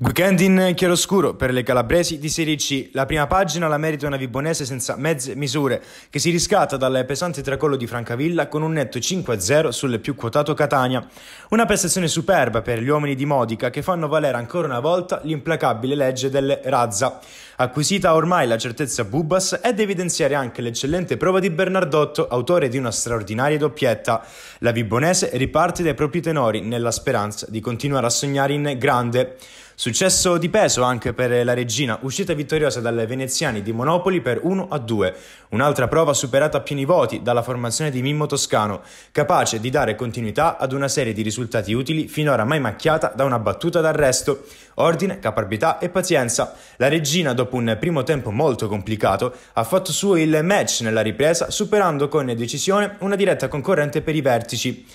Weekend in chiaroscuro per le calabresi di Serie C. La prima pagina la merita una vibonese senza mezze misure, che si riscatta dal pesante tracollo di Francavilla con un netto 5-0 sul più quotato Catania. Una prestazione superba per gli uomini di Modica che fanno valere ancora una volta l'implacabile legge del Razza. Acquisita ormai la certezza Bubas, è da evidenziare anche l'eccellente prova di Bernardotto, autore di una straordinaria doppietta. La Vibonese riparte dai propri tenori nella speranza di continuare a sognare in grande. Successo di peso anche per la regina, uscita vittoriosa dalle veneziani di Monopoli per 1 a 2. Un'altra prova superata a pieni voti dalla formazione di Mimmo Toscano, capace di dare continuità ad una serie di risultati utili finora mai macchiata da una battuta d'arresto. Ordine, caparbietà e pazienza. La regina dopo dopo un primo tempo molto complicato, ha fatto suo il match nella ripresa, superando con decisione una diretta concorrente per i vertici.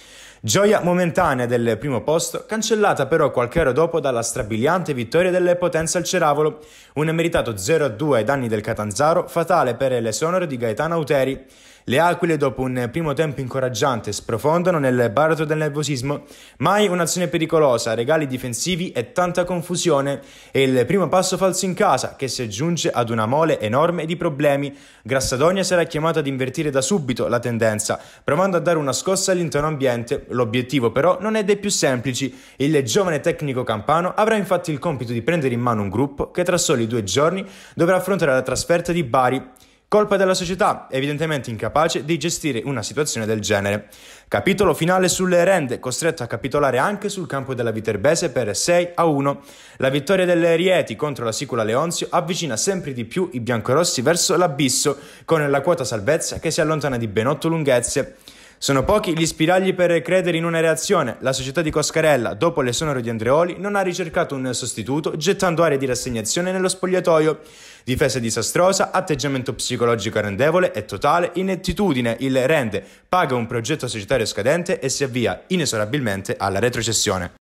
Gioia momentanea del primo posto, cancellata però qualche ora dopo dalla strabiliante vittoria delle Potenza al Ceravolo, un meritato 0-2 ai danni del Catanzaro, fatale per l'esonero di Gaetano Auteri. Le aquile, dopo un primo tempo incoraggiante, sprofondano nel baratro del nervosismo. Mai un'azione pericolosa, regali difensivi e tanta confusione. È il primo passo falso in casa, che si aggiunge ad una mole enorme di problemi. Grassadonia sarà chiamata ad invertire da subito la tendenza, provando a dare una scossa all'interno ambiente. L'obiettivo, però, non è dei più semplici. Il giovane tecnico campano avrà infatti il compito di prendere in mano un gruppo che tra soli due giorni dovrà affrontare la trasferta di Bari. Colpa della società, evidentemente incapace di gestire una situazione del genere. Capitolo finale sulle rende, costretto a capitolare anche sul campo della Viterbese per 6 a 1. La vittoria delle Rieti contro la Sicula Leonzio avvicina sempre di più i biancorossi verso l'abisso, con la quota salvezza che si allontana di ben 8 lunghezze. Sono pochi gli spiragli per credere in una reazione. La società di Coscarella, dopo le sonore di Andreoli, non ha ricercato un sostituto, gettando aree di rassegnazione nello spogliatoio. Difesa disastrosa, atteggiamento psicologico rendevole e totale inettitudine. Il Rende paga un progetto societario scadente e si avvia inesorabilmente alla retrocessione.